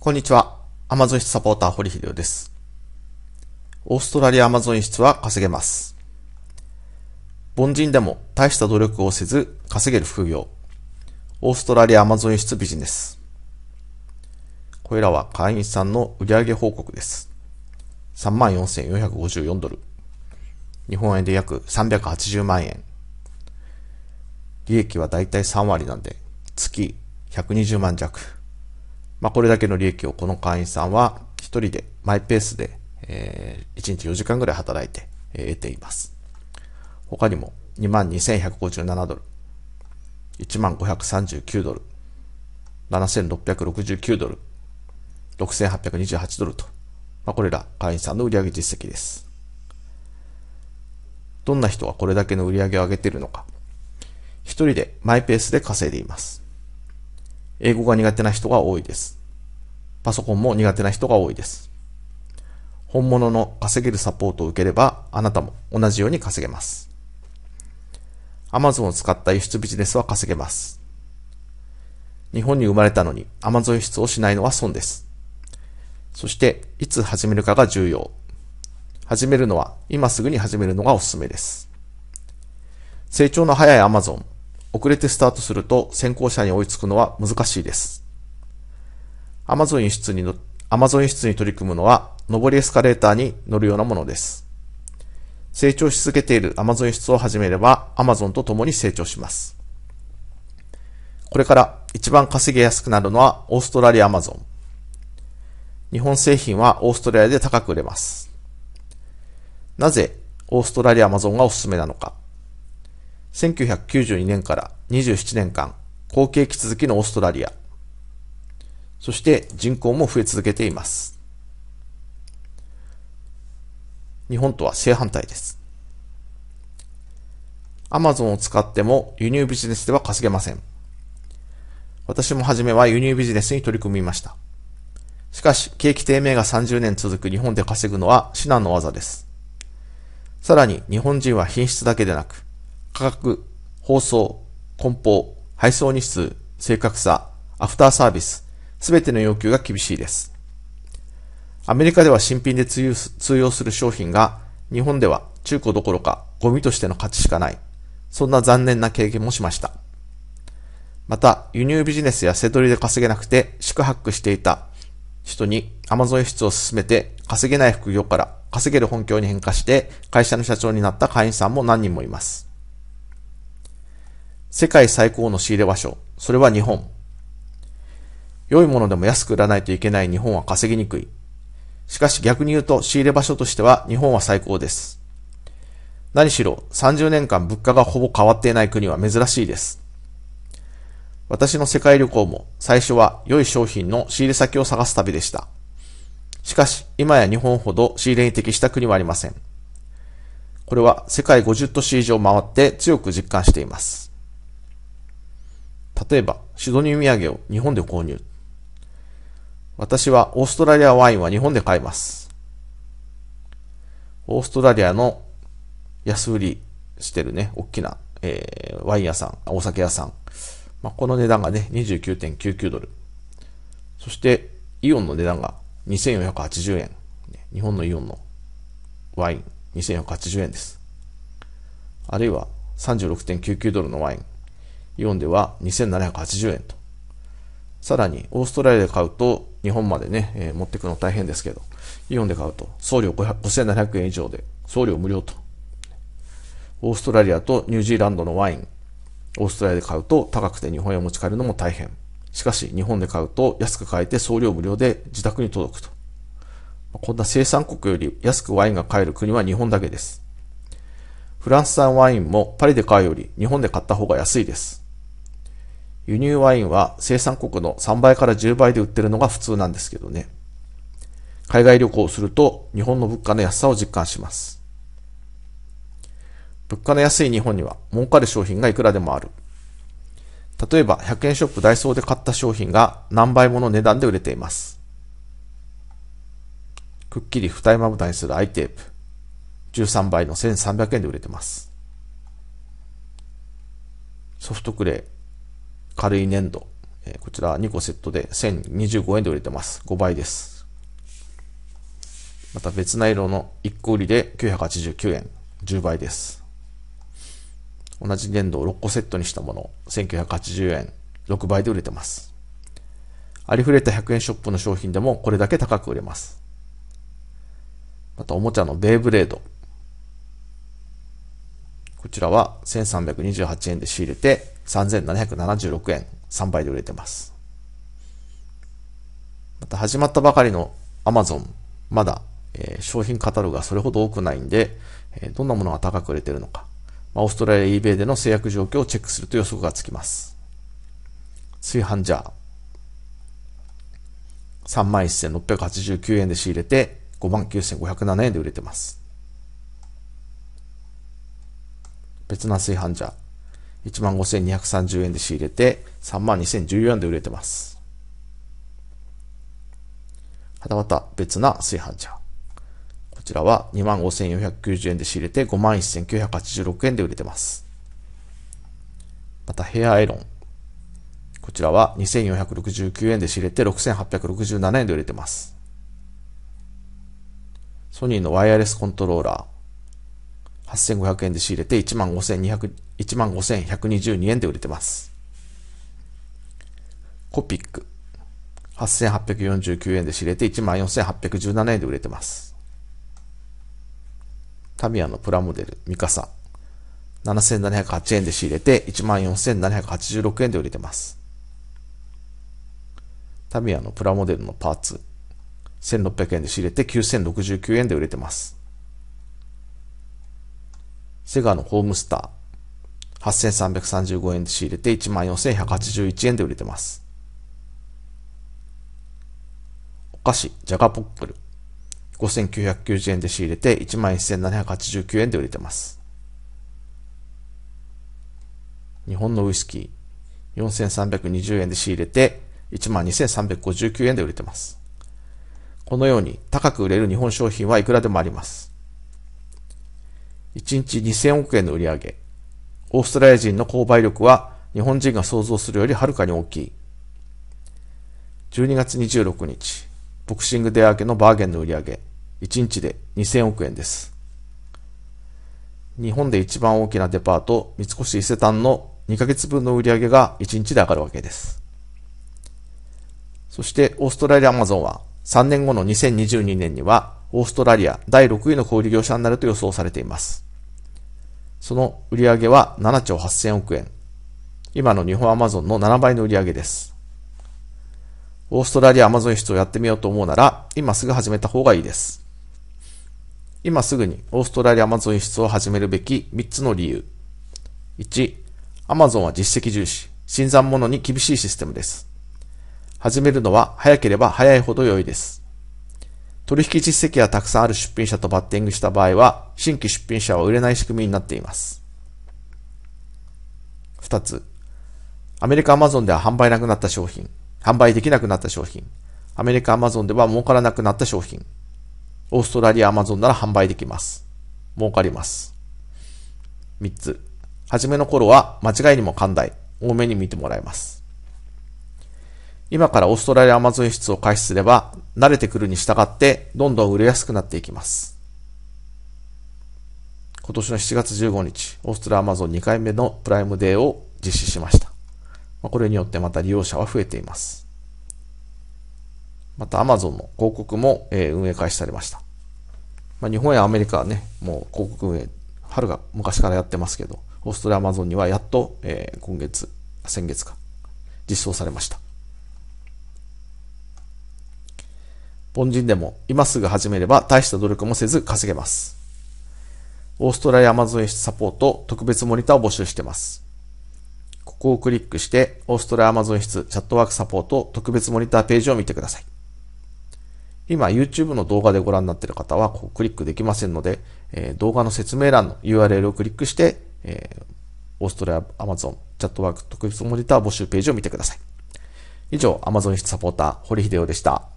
こんにちは。アマゾン室サポーター堀秀夫です。オーストラリアアマゾン室は稼げます。凡人でも大した努力をせず稼げる副業。オーストラリアアマゾン室ビジネス。これらは会員さんの売上報告です。34,454ドル。日本円で約380万円。利益はだいたい3割なんで、月120万弱。まあ、これだけの利益をこの会員さんは一人でマイペースで、えー、1日4時間ぐらい働いて、えー、得ています。他にも22,157ドル、15,539ドル、7,669ドル、6,828ドルと、まあ、これら会員さんの売上実績です。どんな人がこれだけの売り上げを上げているのか、一人でマイペースで稼いでいます。英語が苦手な人が多いです。パソコンも苦手な人が多いです。本物の稼げるサポートを受ければ、あなたも同じように稼げます。Amazon を使った輸出ビジネスは稼げます。日本に生まれたのに Amazon 輸出をしないのは損です。そして、いつ始めるかが重要。始めるのは、今すぐに始めるのがおすすめです。成長の早い Amazon。遅れてスタートすると先行者に追いつくのは難しいです。アマゾン輸出にの、マゾン z 輸出に取り組むのは、上りエスカレーターに乗るようなものです。成長し続けているアマゾン輸出を始めればアマゾンと共に成長します。これから一番稼ぎやすくなるのはオーストラリアアマゾン。日本製品はオーストラリアで高く売れます。なぜオーストラリアアマゾンがおすすめなのか。1992年から27年間、好景気続きのオーストラリア。そして人口も増え続けています。日本とは正反対です。アマゾンを使っても輸入ビジネスでは稼げません。私も初めは輸入ビジネスに取り組みました。しかし、景気低迷が30年続く日本で稼ぐのは至難の技です。さらに、日本人は品質だけでなく、価格、包装、梱包、配送日数、正確さ、アフターサービス、すべての要求が厳しいです。アメリカでは新品で通用する商品が、日本では中古どころかゴミとしての価値しかない。そんな残念な経験もしました。また、輸入ビジネスやセドリで稼げなくて、宿泊していた人に Amazon 輸出を進めて、稼げない副業から稼げる本業に変化して、会社の社長になった会員さんも何人もいます。世界最高の仕入れ場所。それは日本。良いものでも安く売らないといけない日本は稼ぎにくい。しかし逆に言うと仕入れ場所としては日本は最高です。何しろ30年間物価がほぼ変わっていない国は珍しいです。私の世界旅行も最初は良い商品の仕入れ先を探す旅でした。しかし今や日本ほど仕入れに適した国はありません。これは世界50都市以上回って強く実感しています。例えば、シドニー土産を日本で購入。私はオーストラリアワインは日本で買います。オーストラリアの安売りしてるね、大きな、えー、ワイン屋さん、お酒屋さん。まあ、この値段がね、29.99ドル。そして、イオンの値段が2480円。日本のイオンのワイン、2480円です。あるいは36.99ドルのワイン、イオンでは2780円と。さらに、オーストラリアで買うと、日本までね、えー、持ってくの大変ですけど、イオンで買うと、送料5700円以上で、送料無料と。オーストラリアとニュージーランドのワイン、オーストラリアで買うと高くて日本へ持ち帰るのも大変。しかし、日本で買うと安く買えて送料無料で自宅に届くと。こんな生産国より安くワインが買える国は日本だけです。フランス産ワインもパリで買うより日本で買った方が安いです。輸入ワインは生産国の3倍から10倍で売ってるのが普通なんですけどね。海外旅行をすると日本の物価の安さを実感します。物価の安い日本には儲かる商品がいくらでもある。例えば100円ショップダイソーで買った商品が何倍もの値段で売れています。くっきり二重まぶたにするアイテープ。13倍の1300円で売れてます。ソフトクレー。軽い粘土、えこちら2個セットで1025円で売れてます。5倍です。また別な色の1個売りで989円、10倍です。同じ粘土を6個セットにしたもの、1980円、6倍で売れてます。ありふれた100円ショップの商品でもこれだけ高く売れます。またおもちゃのベイブレード、こちらは1328円で仕入れて、3776円、3倍で売れてます。また始まったばかりの Amazon、まだ、えー、商品カタログがそれほど多くないんで、えー、どんなものが高く売れてるのか、まあ、オーストラリア eBay での制約状況をチェックすると予測がつきます。炊飯ジャー。31,689円で仕入れて、59,507円で売れてます。別な炊飯ジャー。15,230円で仕入れて、32,014円で売れてます。はたまた別な炊飯ジャー。こちらは25,490円で仕入れて、51,986円で売れてます。またヘアアイロン。こちらは2469円で仕入れて6867円で売れてます。ソニーのワイヤレスコントローラー。8500円で仕入れて1万5 1万2 2円で売れてます。コピック。8849円で仕入れて1万4817円で売れてます。タミヤのプラモデル、ミカサ。7708円で仕入れて1万4786円で売れてます。タミヤのプラモデルのパーツ。1600円で仕入れて9069円で売れてます。セガのホームスター、8335円で仕入れて14,181円で売れてます。お菓子、ジャガポックル、5,990円で仕入れて11,789円で売れてます。日本のウイスキー、4,320円で仕入れて12,359円で売れてます。このように高く売れる日本商品はいくらでもあります。1日2000億円の売り上げ。オーストラリア人の購買力は日本人が想像するよりはるかに大きい。12月26日、ボクシングデー明けのバーゲンの売り上げ、1日で2000億円です。日本で一番大きなデパート、三越伊勢丹の2ヶ月分の売り上げが1日で上がるわけです。そして、オーストラリアアマゾンは3年後の2022年にはオーストラリア第6位の小売業者になると予想されています。その売上は7兆8000億円。今の日本アマゾンの7倍の売上です。オーストラリアアマゾン輸出をやってみようと思うなら、今すぐ始めた方がいいです。今すぐにオーストラリアアマゾン輸出を始めるべき3つの理由。1、アマゾンは実績重視、新参者に厳しいシステムです。始めるのは早ければ早いほど良いです。取引実績がたくさんある出品者とバッティングした場合は、新規出品者は売れない仕組みになっています。2つ、アメリカ Amazon では販売なくなった商品、販売できなくなった商品、アメリカ Amazon では儲からなくなった商品、オーストラリア Amazon なら販売できます。儲かります。3つ、初めの頃は間違いにも寛大、多めに見てもらえます。今からオーストラリアアマゾン輸出を開始すれば、慣れてくるに従って、どんどん売れやすくなっていきます。今年の7月15日、オーストラリアアマゾン2回目のプライムデーを実施しました。これによってまた利用者は増えています。またアマゾンの広告も運営開始されました。まあ、日本やアメリカはね、もう広告運営、春が昔からやってますけど、オーストラリアアマゾンにはやっと、え今月、先月か、実装されました。凡人でも今すぐ始めれば大した努力もせず稼げます。オーストラリアアマゾン室サポート特別モニターを募集しています。ここをクリックして、オーストラリアアマゾン室チャットワークサポート特別モニターページを見てください。今 YouTube の動画でご覧になっている方はここクリックできませんので、えー、動画の説明欄の URL をクリックして、えー、オーストラリアアマゾンチャットワーク特別モニター募集ページを見てください。以上、Amazon 室サポーター、堀秀夫でした。